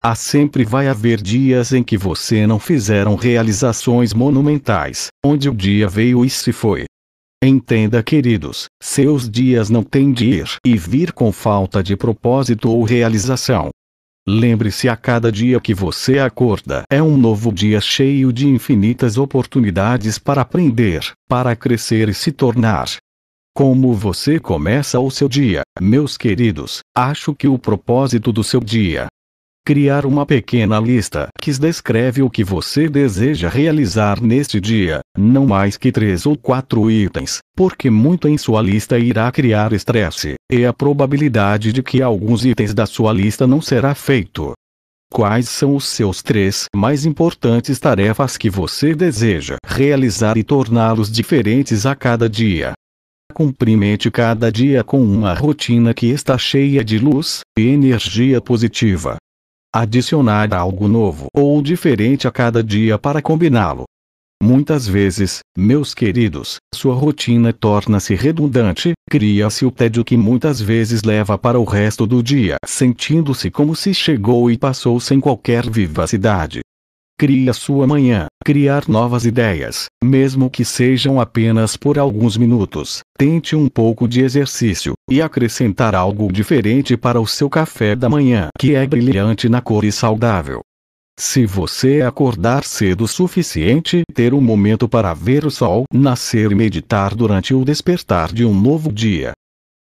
Há sempre vai haver dias em que você não fizeram realizações monumentais, onde o dia veio e se foi. Entenda, queridos, seus dias não têm de ir e vir com falta de propósito ou realização. Lembre-se a cada dia que você acorda é um novo dia cheio de infinitas oportunidades para aprender, para crescer e se tornar. Como você começa o seu dia, meus queridos, acho que o propósito do seu dia criar uma pequena lista que descreve o que você deseja realizar neste dia, não mais que três ou quatro itens, porque muito em sua lista irá criar estresse, e a probabilidade de que alguns itens da sua lista não será feito. Quais são os seus três mais importantes tarefas que você deseja realizar e torná-los diferentes a cada dia? Cumprimente cada dia com uma rotina que está cheia de luz e energia positiva, adicionar algo novo ou diferente a cada dia para combiná-lo. Muitas vezes, meus queridos, sua rotina torna-se redundante, cria-se o tédio que muitas vezes leva para o resto do dia sentindo-se como se chegou e passou sem qualquer vivacidade. Crie a sua manhã. Criar novas ideias, mesmo que sejam apenas por alguns minutos. Tente um pouco de exercício e acrescentar algo diferente para o seu café da manhã, que é brilhante na cor e saudável. Se você acordar cedo o suficiente, ter um momento para ver o sol nascer e meditar durante o despertar de um novo dia.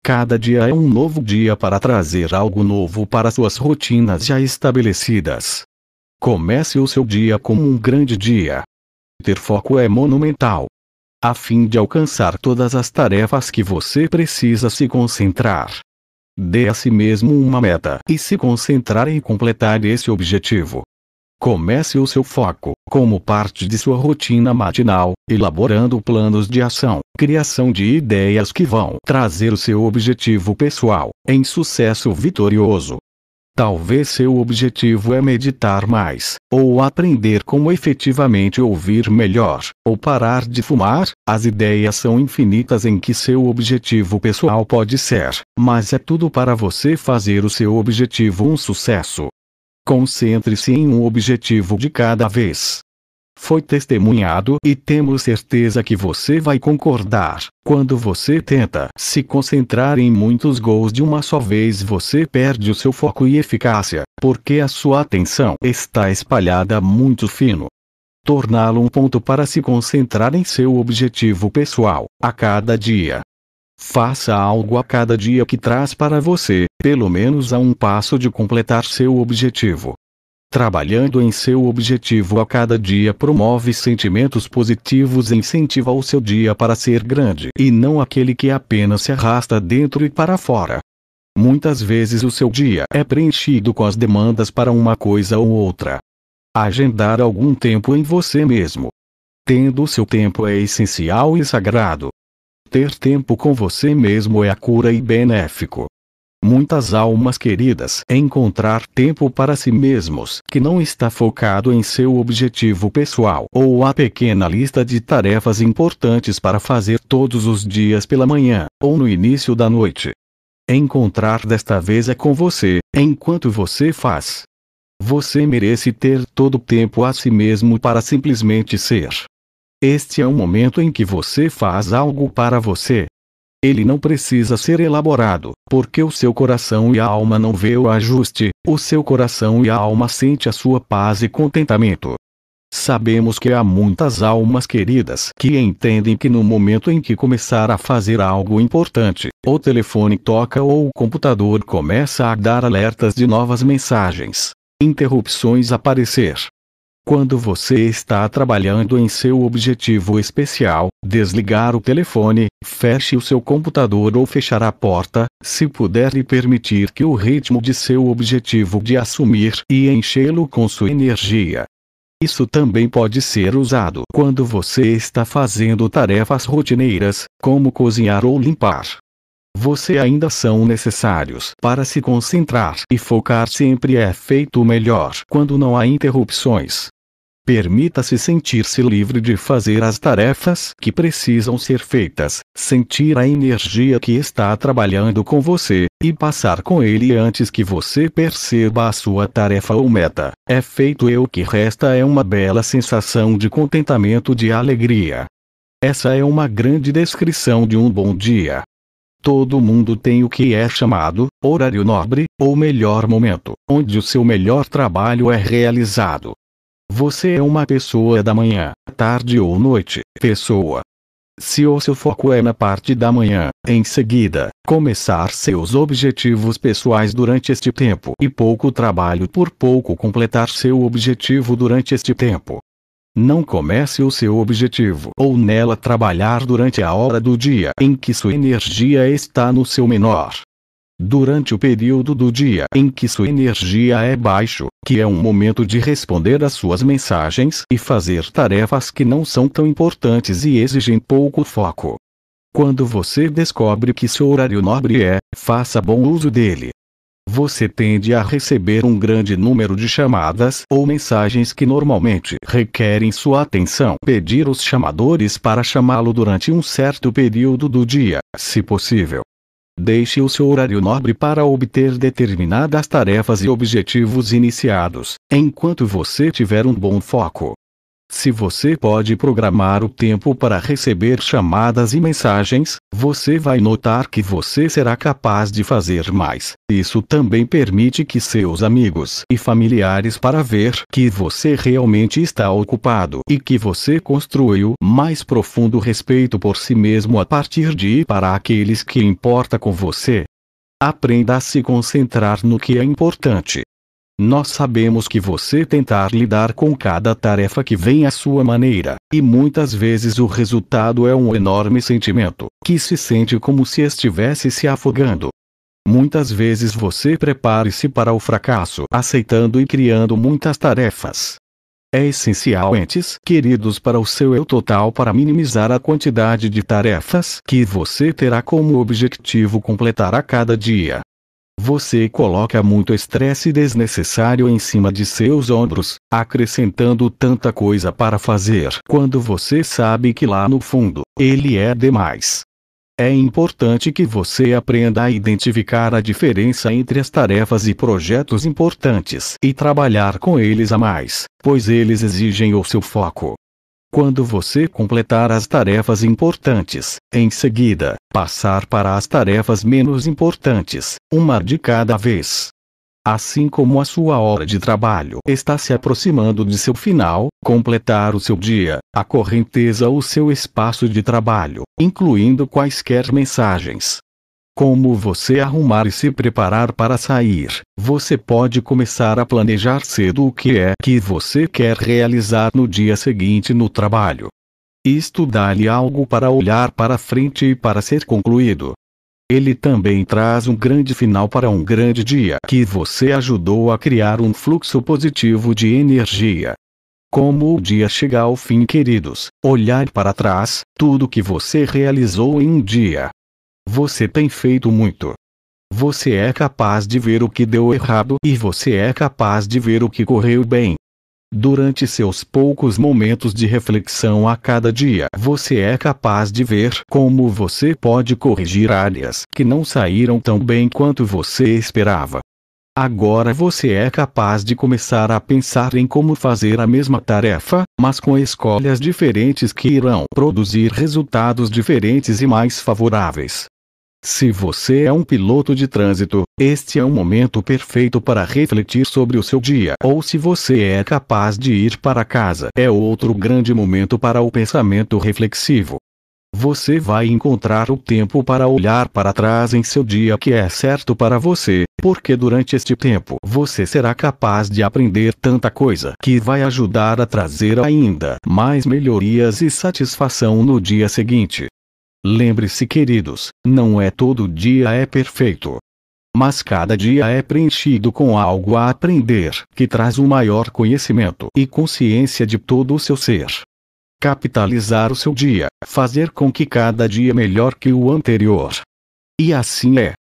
Cada dia é um novo dia para trazer algo novo para suas rotinas já estabelecidas. Comece o seu dia como um grande dia. Ter foco é monumental. A fim de alcançar todas as tarefas que você precisa se concentrar. Dê a si mesmo uma meta e se concentrar em completar esse objetivo. Comece o seu foco como parte de sua rotina matinal, elaborando planos de ação, criação de ideias que vão trazer o seu objetivo pessoal em sucesso vitorioso. Talvez seu objetivo é meditar mais, ou aprender como efetivamente ouvir melhor, ou parar de fumar. As ideias são infinitas em que seu objetivo pessoal pode ser, mas é tudo para você fazer o seu objetivo um sucesso. Concentre-se em um objetivo de cada vez foi testemunhado e temos certeza que você vai concordar. Quando você tenta se concentrar em muitos gols de uma só vez, você perde o seu foco e eficácia, porque a sua atenção está espalhada muito fino torná-lo um ponto para se concentrar em seu objetivo pessoal, a cada dia. Faça algo a cada dia que traz para você, pelo menos a um passo de completar seu objetivo. Trabalhando em seu objetivo a cada dia promove sentimentos positivos e incentiva o seu dia para ser grande e não aquele que apenas se arrasta dentro e para fora. Muitas vezes o seu dia é preenchido com as demandas para uma coisa ou outra. Agendar algum tempo em você mesmo. Tendo o seu tempo é essencial e sagrado. Ter tempo com você mesmo é a cura e benéfico muitas almas queridas encontrar tempo para si mesmos que não está focado em seu objetivo pessoal ou a pequena lista de tarefas importantes para fazer todos os dias pela manhã ou no início da noite. Encontrar desta vez é com você, enquanto você faz. Você merece ter todo o tempo a si mesmo para simplesmente ser. Este é o momento em que você faz algo para você, ele não precisa ser elaborado, porque o seu coração e a alma não vê o ajuste, o seu coração e a alma sente a sua paz e contentamento. Sabemos que há muitas almas queridas que entendem que no momento em que começar a fazer algo importante, o telefone toca ou o computador começa a dar alertas de novas mensagens, interrupções aparecer, quando você está trabalhando em seu objetivo especial, desligar o telefone, feche o seu computador ou fechar a porta, se puder e permitir que o ritmo de seu objetivo de assumir e enchê-lo com sua energia. Isso também pode ser usado quando você está fazendo tarefas rotineiras, como cozinhar ou limpar você ainda são necessários para se concentrar e focar sempre é feito melhor quando não há interrupções. Permita-se sentir-se livre de fazer as tarefas que precisam ser feitas, sentir a energia que está trabalhando com você, e passar com ele antes que você perceba a sua tarefa ou meta. É feito e o que resta é uma bela sensação de contentamento de alegria. Essa é uma grande descrição de um bom dia. Todo mundo tem o que é chamado horário nobre, ou melhor momento, onde o seu melhor trabalho é realizado. Você é uma pessoa da manhã, tarde ou noite, pessoa. Se o seu foco é na parte da manhã, em seguida, começar seus objetivos pessoais durante este tempo e pouco trabalho por pouco completar seu objetivo durante este tempo, não comece o seu objetivo ou nela trabalhar durante a hora do dia em que sua energia está no seu menor. Durante o período do dia em que sua energia é baixo, que é um momento de responder às suas mensagens e fazer tarefas que não são tão importantes e exigem pouco foco. Quando você descobre que seu horário nobre é, faça bom uso dele você tende a receber um grande número de chamadas ou mensagens que normalmente requerem sua atenção. Pedir os chamadores para chamá-lo durante um certo período do dia, se possível. Deixe o seu horário nobre para obter determinadas tarefas e objetivos iniciados, enquanto você tiver um bom foco. Se você pode programar o tempo para receber chamadas e mensagens, você vai notar que você será capaz de fazer mais. Isso também permite que seus amigos e familiares para ver que você realmente está ocupado e que você construiu mais profundo respeito por si mesmo a partir de e para aqueles que importa com você. Aprenda a se concentrar no que é importante nós sabemos que você tentar lidar com cada tarefa que vem à sua maneira, e muitas vezes o resultado é um enorme sentimento, que se sente como se estivesse se afogando. Muitas vezes você prepare-se para o fracasso aceitando e criando muitas tarefas. É essencial, entes queridos, para o seu eu total para minimizar a quantidade de tarefas que você terá como objetivo completar a cada dia. Você coloca muito estresse desnecessário em cima de seus ombros, acrescentando tanta coisa para fazer quando você sabe que lá no fundo, ele é demais. É importante que você aprenda a identificar a diferença entre as tarefas e projetos importantes e trabalhar com eles a mais, pois eles exigem o seu foco. Quando você completar as tarefas importantes, em seguida, passar para as tarefas menos importantes, uma de cada vez. Assim como a sua hora de trabalho está se aproximando de seu final, completar o seu dia, a correnteza o seu espaço de trabalho, incluindo quaisquer mensagens, como você arrumar e se preparar para sair, você pode começar a planejar cedo o que é que você quer realizar no dia seguinte no trabalho. Isto dá-lhe algo para olhar para frente e para ser concluído. Ele também traz um grande final para um grande dia que você ajudou a criar um fluxo positivo de energia. Como o dia chega ao fim, queridos, olhar para trás, tudo que você realizou em um dia, você tem feito muito. Você é capaz de ver o que deu errado e você é capaz de ver o que correu bem. Durante seus poucos momentos de reflexão a cada dia, você é capaz de ver como você pode corrigir áreas que não saíram tão bem quanto você esperava. Agora você é capaz de começar a pensar em como fazer a mesma tarefa, mas com escolhas diferentes que irão produzir resultados diferentes e mais favoráveis. Se você é um piloto de trânsito, este é um momento perfeito para refletir sobre o seu dia. Ou se você é capaz de ir para casa, é outro grande momento para o pensamento reflexivo. Você vai encontrar o tempo para olhar para trás em seu dia que é certo para você, porque durante este tempo você será capaz de aprender tanta coisa que vai ajudar a trazer ainda mais melhorias e satisfação no dia seguinte. Lembre-se, queridos, não é todo dia é perfeito. Mas cada dia é preenchido com algo a aprender que traz o um maior conhecimento e consciência de todo o seu ser. Capitalizar o seu dia, fazer com que cada dia melhor que o anterior. E assim é.